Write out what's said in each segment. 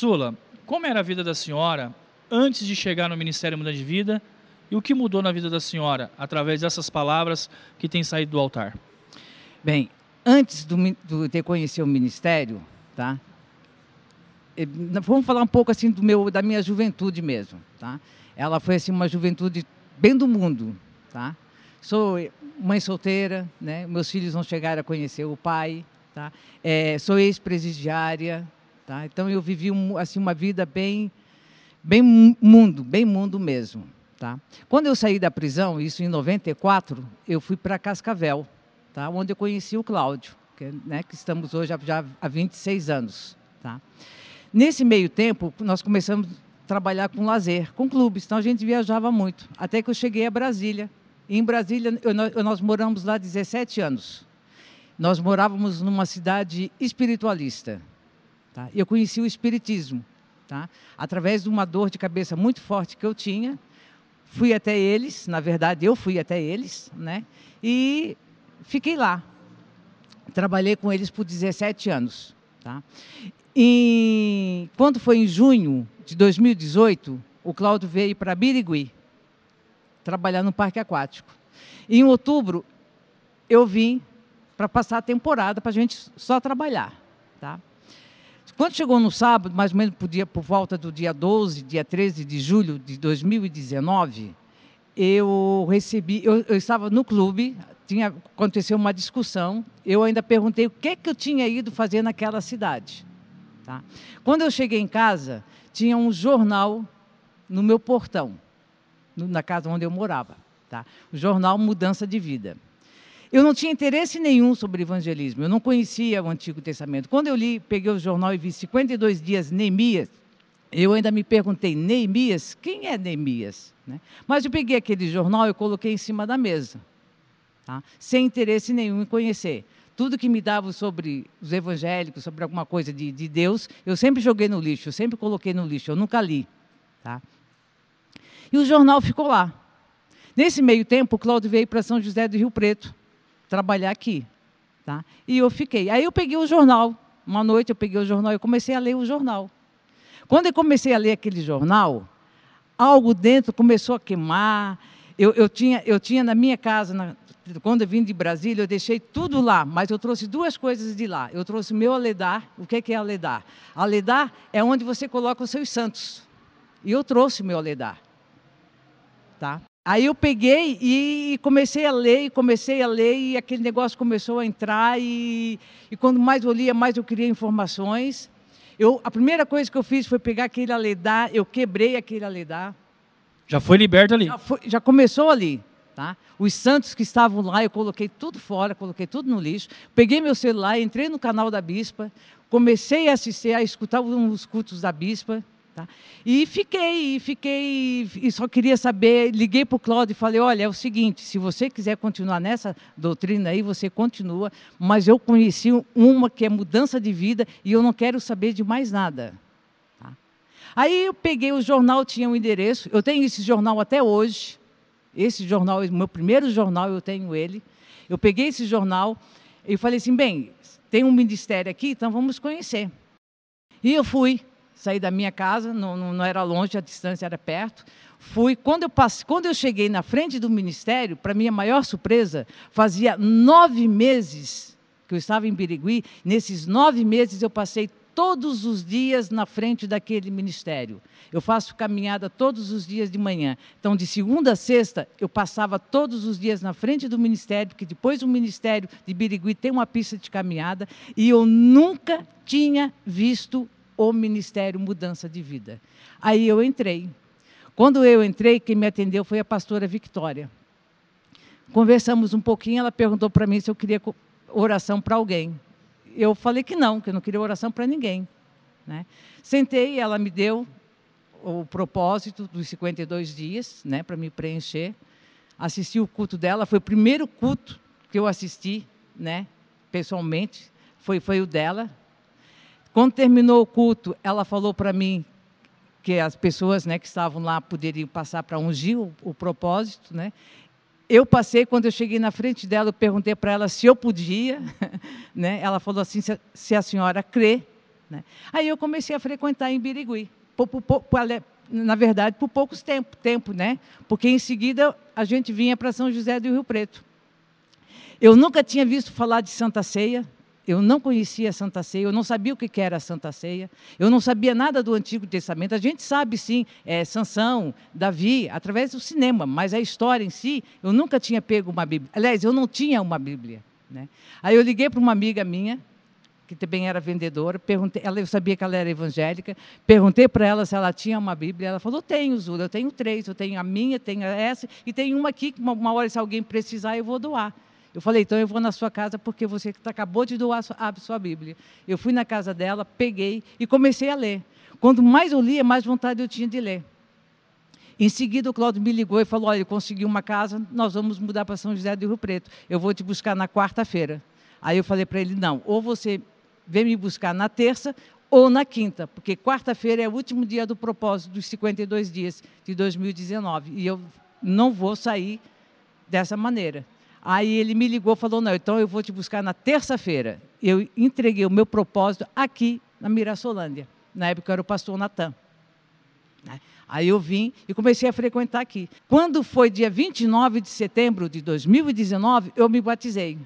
Sula, como era a vida da senhora antes de chegar no Ministério Mudança de Vida e o que mudou na vida da senhora através dessas palavras que têm saído do altar? Bem, antes do, do, de conhecer o ministério, tá? Eh, vamos falar um pouco assim do meu, da minha juventude mesmo, tá? Ela foi assim uma juventude bem do mundo, tá? Sou eh, mãe solteira, né? Meus filhos não chegaram a conhecer o pai, tá? É, sou ex-presidiária, Tá? Então eu vivi um, assim uma vida bem bem mundo, bem mundo mesmo, tá? Quando eu saí da prisão, isso em 94, eu fui para Cascavel, tá? Onde eu conheci o Cláudio, que, né, que estamos hoje já há 26 anos, tá? Nesse meio tempo, nós começamos a trabalhar com lazer, com clubes, então a gente viajava muito, até que eu cheguei a Brasília. E em Brasília, eu, nós moramos lá 17 anos. Nós morávamos numa cidade espiritualista, Tá? Eu conheci o Espiritismo. Tá? Através de uma dor de cabeça muito forte que eu tinha, fui até eles, na verdade eu fui até eles, né? E fiquei lá. Trabalhei com eles por 17 anos, tá? E quando foi em junho de 2018, o Cláudio veio para Birigui trabalhar no parque aquático. E em outubro eu vim para passar a temporada para a gente só trabalhar, tá? Quando chegou no sábado, mais ou menos por, dia, por volta do dia 12, dia 13 de julho de 2019, eu recebi, eu, eu, estava no clube, tinha aconteceu uma discussão, eu ainda perguntei o que que eu tinha ido fazer naquela cidade, tá? Quando eu cheguei em casa, tinha um jornal no meu portão, na casa onde eu morava, tá? O jornal Mudança de Vida. Eu não tinha interesse nenhum sobre evangelismo, eu não conhecia o Antigo Testamento. Quando eu li, peguei o jornal e vi 52 dias Neemias, eu ainda me perguntei, Neemias? Quem é Neemias? Né? Mas eu peguei aquele jornal e coloquei em cima da mesa, tá? sem interesse nenhum em conhecer. Tudo que me dava sobre os evangélicos, sobre alguma coisa de, de Deus, eu sempre joguei no lixo, eu sempre coloquei no lixo, eu nunca li. Tá? E o jornal ficou lá. Nesse meio tempo, o Cláudio veio para São José do Rio Preto trabalhar aqui. Tá? E eu fiquei. Aí eu peguei o jornal. Uma noite eu peguei o jornal e comecei a ler o jornal. Quando eu comecei a ler aquele jornal, algo dentro começou a queimar. Eu, eu tinha, eu tinha na minha casa, na, quando eu vim de Brasília, eu deixei tudo lá, mas eu trouxe duas coisas de lá. Eu trouxe meu aledar. O que é, que é aledar? Aledar é onde você coloca os seus santos. E eu trouxe meu aledar. Tá? Aí eu peguei e comecei a ler, e comecei a ler, e aquele negócio começou a entrar, e, e quando mais eu lia, mais eu queria informações. Eu, a primeira coisa que eu fiz foi pegar aquele aledar, eu quebrei aquele aledar. Já foi liberto ali? Já, foi, já começou ali. Tá? Os santos que estavam lá, eu coloquei tudo fora, coloquei tudo no lixo. Peguei meu celular, entrei no canal da Bispa, comecei a assistir, a escutar os cultos da Bispa. Tá? E fiquei, fiquei, e só queria saber, liguei para o Cláudio e falei, olha, é o seguinte, se você quiser continuar nessa doutrina aí, você continua, mas eu conheci uma que é mudança de vida e eu não quero saber de mais nada. Tá? Aí eu peguei o jornal, tinha o um endereço, eu tenho esse jornal até hoje, esse jornal, meu primeiro jornal, eu tenho ele. Eu peguei esse jornal e falei assim, bem, tem um ministério aqui, então vamos conhecer. E eu fui, Saí da minha casa, não, não era longe, a distância era perto. Fui, quando eu, passei, quando eu cheguei na frente do ministério, para minha maior surpresa, fazia nove meses que eu estava em Birigui. Nesses nove meses, eu passei todos os dias na frente daquele ministério. Eu faço caminhada todos os dias de manhã. Então, de segunda a sexta, eu passava todos os dias na frente do ministério, porque depois o ministério de Birigui tem uma pista de caminhada, e eu nunca tinha visto o Ministério Mudança de Vida. Aí eu entrei. Quando eu entrei, quem me atendeu foi a pastora Victoria. Conversamos um pouquinho, ela perguntou para mim se eu queria oração para alguém. Eu falei que não, que eu não queria oração para ninguém. Né? Sentei, ela me deu o propósito dos 52 dias né, para me preencher. Assisti o culto dela, foi o primeiro culto que eu assisti né, pessoalmente, foi, foi o dela, quando terminou o culto, ela falou para mim que as pessoas né, que estavam lá poderiam passar para ungir o, o propósito. Né? Eu passei, quando eu cheguei na frente dela, eu perguntei para ela se eu podia. Né? Ela falou assim, se a, se a senhora crê. Né? Aí eu comecei a frequentar em Birigui. Por, por, por, na verdade, por poucos tempo, tempo, né? Porque em seguida a gente vinha para São José do Rio Preto. Eu nunca tinha visto falar de Santa Ceia, eu não conhecia a Santa Ceia, eu não sabia o que era a Santa Ceia, eu não sabia nada do Antigo Testamento. A gente sabe, sim, é, Sansão, Davi, através do cinema, mas a história em si, eu nunca tinha pego uma Bíblia. Aliás, eu não tinha uma Bíblia. Né? Aí eu liguei para uma amiga minha, que também era vendedora, perguntei, ela, eu sabia que ela era evangélica, perguntei para ela se ela tinha uma Bíblia, ela falou, tenho, Zula, eu tenho três, eu tenho a minha, tenho essa, e tem uma aqui, que uma, uma hora, se alguém precisar, eu vou doar. Eu falei, então eu vou na sua casa porque você tá, acabou de doar a sua Bíblia. Eu fui na casa dela, peguei e comecei a ler. Quanto mais eu lia, mais vontade eu tinha de ler. Em seguida, o Cláudio me ligou e falou: Olha, eu consegui uma casa, nós vamos mudar para São José do Rio Preto. Eu vou te buscar na quarta-feira. Aí eu falei para ele: Não, ou você vem me buscar na terça ou na quinta, porque quarta-feira é o último dia do propósito dos 52 dias de 2019 e eu não vou sair dessa maneira. Aí ele me ligou, falou: "Não, então eu vou te buscar na terça-feira". Eu entreguei o meu propósito aqui na Mirassolândia. Na época eu era o pastor Natan. Né? Aí eu vim e comecei a frequentar aqui. Quando foi dia 29 de setembro de 2019, eu me batizei.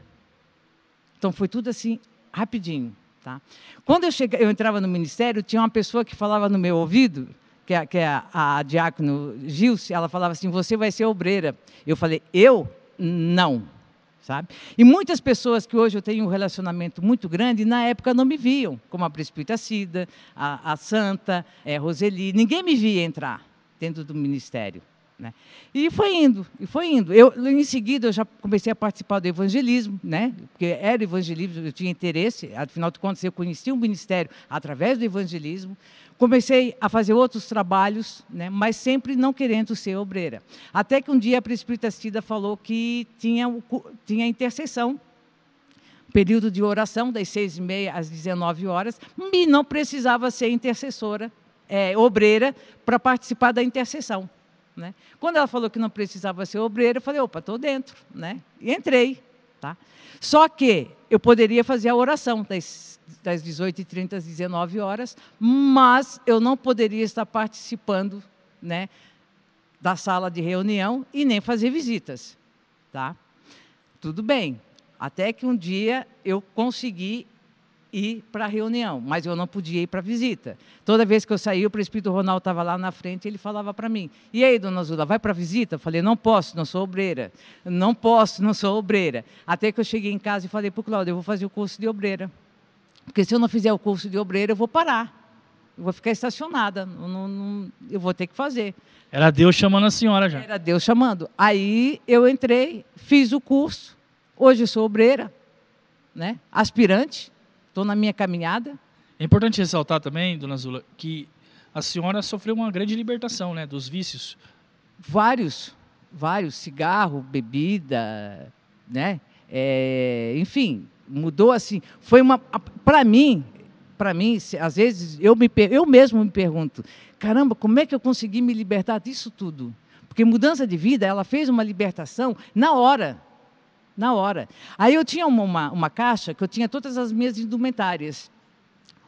Então foi tudo assim rapidinho, tá? Quando eu cheguei, eu entrava no ministério, tinha uma pessoa que falava no meu ouvido, que é, que é a, a diácono Gilce, ela falava assim: "Você vai ser obreira". Eu falei: "Eu?" não. Sabe? E muitas pessoas que hoje eu tenho um relacionamento muito grande, na época não me viam, como a Presbítera Cida, a, a Santa, é, Roseli, ninguém me via entrar dentro do ministério. Né? E foi indo, e foi indo. Eu, em seguida, eu já comecei a participar do evangelismo, né? porque era evangelismo, eu tinha interesse, afinal de contas, eu conhecia o ministério através do evangelismo. Comecei a fazer outros trabalhos, né? mas sempre não querendo ser obreira. Até que um dia a Prespírita Cida falou que tinha, tinha intercessão período de oração, das seis e meia às dezenove horas, e não precisava ser intercessora, é, obreira, para participar da intercessão. Né? Quando ela falou que não precisava ser obreiro, eu falei, opa, estou dentro. Né? E entrei. Tá? Só que eu poderia fazer a oração das, das 18h30 às 19 horas, mas eu não poderia estar participando né, da sala de reunião e nem fazer visitas. Tá? Tudo bem. Até que um dia eu consegui ir para a reunião, mas eu não podia ir para a visita. Toda vez que eu saía, o presbítero Ronaldo estava lá na frente e ele falava para mim: E aí, dona Zula, vai para a visita? Eu falei: Não posso, não sou obreira. Não posso, não sou obreira. Até que eu cheguei em casa e falei para o Cláudio: Eu vou fazer o curso de obreira. Porque se eu não fizer o curso de obreira, eu vou parar. Eu vou ficar estacionada, não, não, eu vou ter que fazer. Era Deus chamando a senhora já. Era Deus chamando. Aí eu entrei, fiz o curso, hoje eu sou obreira, né? aspirante, estou na minha caminhada. É importante ressaltar também, dona Zula, que a senhora sofreu uma grande libertação né, dos vícios. Vários, vários. Cigarro, bebida, né? É, enfim, mudou assim. Foi uma. Para mim, para mim, às vezes eu me eu mesmo me pergunto, caramba, como é que eu consegui me libertar disso tudo? Porque mudança de vida, ela fez uma libertação na hora na hora. Aí eu tinha uma, uma caixa que eu tinha todas as minhas indumentárias,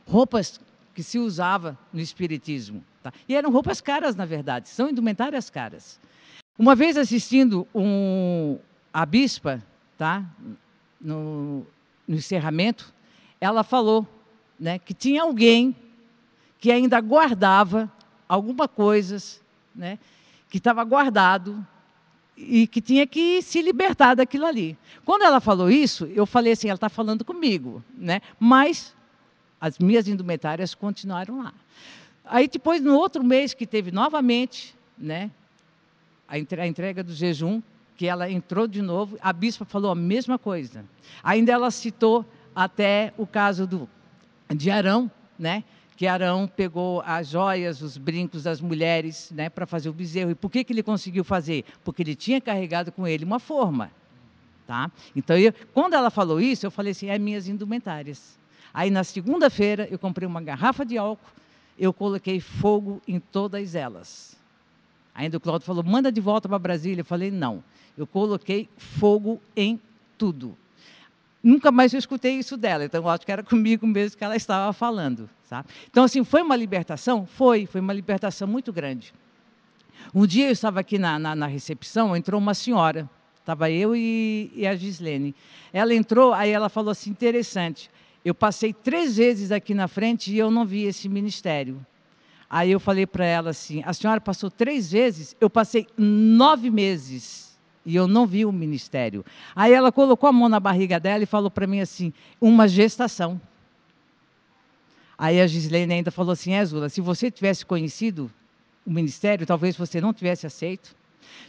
roupas que se usava no espiritismo. Tá? E eram roupas caras, na verdade, são indumentárias caras. Uma vez assistindo um, a bispa tá? no, no encerramento, ela falou né, que tinha alguém que ainda guardava alguma coisas, né, que estava guardado e que tinha que se libertar daquilo ali. Quando ela falou isso, eu falei assim, ela está falando comigo, né? Mas as minhas indumentárias continuaram lá. Aí depois, no outro mês que teve novamente, né? A entrega do jejum, que ela entrou de novo, a bispa falou a mesma coisa. Ainda ela citou até o caso do, de Arão, né? que Arão pegou as joias, os brincos das mulheres né, para fazer o bezerro. E por que, que ele conseguiu fazer? Porque ele tinha carregado com ele uma forma. Tá? Então, eu, quando ela falou isso, eu falei assim: é minhas indumentárias. Aí, na segunda-feira, eu comprei uma garrafa de álcool, eu coloquei fogo em todas elas. Ainda o Cláudio falou: manda de volta para Brasília. Eu falei: não, eu coloquei fogo em tudo nunca mais eu escutei isso dela. Então, eu acho que era comigo mesmo que ela estava falando. Sabe? Então, assim, foi uma libertação? Foi, foi uma libertação muito grande. Um dia eu estava aqui na, na, na recepção, entrou uma senhora, estava eu e, e a Gislene. Ela entrou, aí ela falou assim: interessante, eu passei três vezes aqui na frente e eu não vi esse ministério. Aí eu falei para ela assim: a senhora passou três vezes, eu passei nove meses e eu não vi o ministério. Aí ela colocou a mão na barriga dela e falou para mim assim: uma gestação. Aí a Gislene ainda falou assim: Ézula, se você tivesse conhecido o ministério, talvez você não tivesse aceito.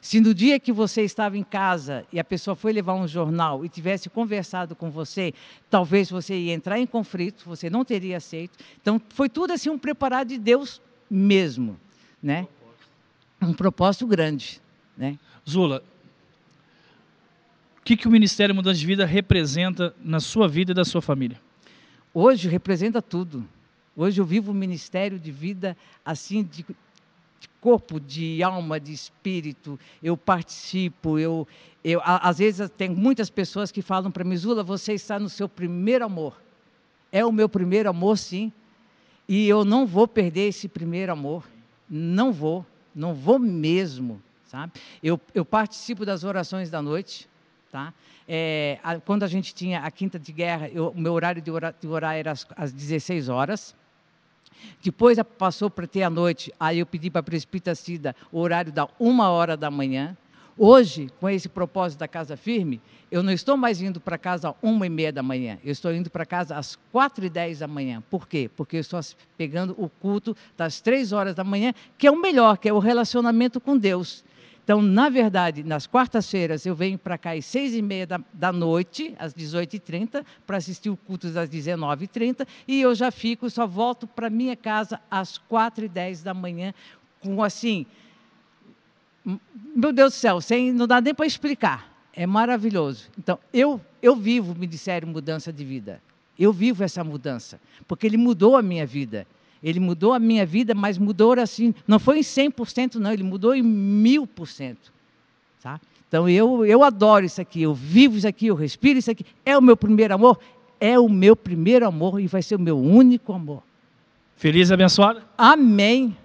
Se no dia que você estava em casa e a pessoa foi levar um jornal e tivesse conversado com você, talvez você ia entrar em conflito, você não teria aceito. Então, foi tudo assim um preparado de Deus mesmo, né? Um propósito grande, né? Zula, que, que o Ministério Mudança de Vida representa na sua vida e da sua família? Hoje representa tudo. Hoje eu vivo o Ministério de Vida assim, de, de corpo, de alma, de espírito. Eu participo, eu, eu a, às vezes tem muitas pessoas que falam para mim, Zula, você está no seu primeiro amor. É o meu primeiro amor, sim. E eu não vou perder esse primeiro amor. Não vou, não vou mesmo, sabe? Eu, eu participo das orações da noite Tá? É, a, quando a gente tinha a quinta de guerra, o meu horário de orar, de orar era às, 16 horas. Depois passou para ter a noite, aí eu pedi para a presbítera Cida o horário da uma hora da manhã. Hoje, com esse propósito da Casa Firme, eu não estou mais indo para casa às uma e meia da manhã, eu estou indo para casa às quatro e dez da manhã. Por quê? Porque eu estou pegando o culto das três horas da manhã, que é o melhor, que é o relacionamento com Deus. Então, na verdade, nas quartas-feiras eu venho para cá às seis e meia da, da noite, às 18h30, para assistir o culto às 19h30, e eu já fico, só volto para minha casa às 4h10 da manhã, com assim. Meu Deus do céu, sem, não dá nem para explicar. É maravilhoso. Então, eu, eu vivo o Ministério Mudança de Vida. Eu vivo essa mudança, porque ele mudou a minha vida. Ele mudou a minha vida, mas mudou assim, não foi em 100% não, ele mudou em 1000%. Tá? Então eu, eu adoro isso aqui, eu vivo isso aqui, eu respiro isso aqui. É o meu primeiro amor? É o meu primeiro amor e vai ser o meu único amor. Feliz abençoado. Amém.